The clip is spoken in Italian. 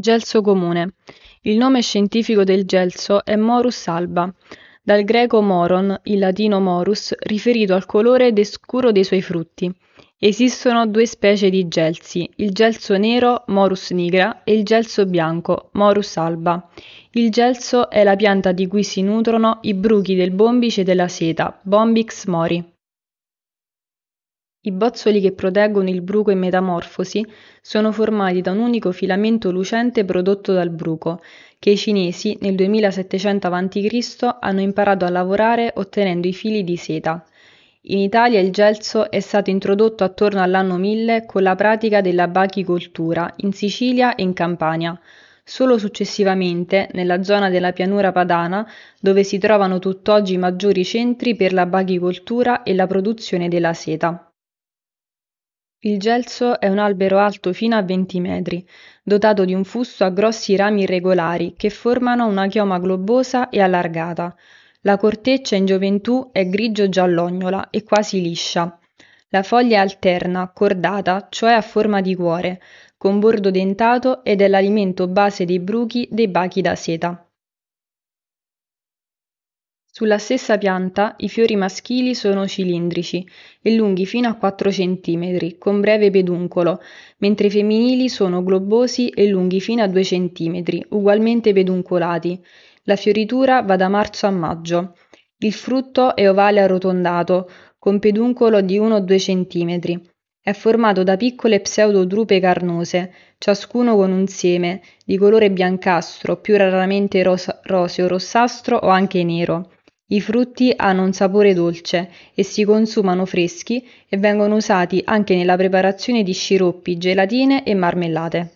Gelso comune. Il nome scientifico del gelso è "Morus alba", dal greco moron, in latino morus, riferito al colore scuro dei suoi frutti. Esistono due specie di gelsi, il gelso nero (Morus nigra) e il gelso bianco (Morus alba). Il gelso è la pianta di cui si nutrono i bruchi del bombice e della seta Bombix mori). I bozzoli che proteggono il bruco in metamorfosi sono formati da un unico filamento lucente prodotto dal bruco, che i cinesi nel 2700 a.C. hanno imparato a lavorare ottenendo i fili di seta. In Italia il gelso è stato introdotto attorno all'anno 1000 con la pratica della bachicoltura in Sicilia e in Campania. Solo successivamente, nella zona della pianura padana, dove si trovano tutt'oggi i maggiori centri per la bachicoltura e la produzione della seta. Il gelso è un albero alto fino a venti metri, dotato di un fusto a grossi rami irregolari che formano una chioma globosa e allargata. La corteccia in gioventù è grigio-giallognola e quasi liscia. La foglia è alterna, cordata, cioè a forma di cuore, con bordo dentato ed è l'alimento base dei bruchi dei bachi da seta. Sulla stessa pianta i fiori maschili sono cilindrici e lunghi fino a 4 cm, con breve peduncolo, mentre i femminili sono globosi e lunghi fino a 2 cm, ugualmente peduncolati. La fioritura va da marzo a maggio. Il frutto è ovale arrotondato, con peduncolo di 1-2 cm. È formato da piccole pseudodrupe carnose, ciascuno con un seme, di colore biancastro, più raramente rosa- roseo rossastro o anche nero. I frutti hanno un sapore dolce e si consumano freschi e vengono usati anche nella preparazione di sciroppi, gelatine e marmellate.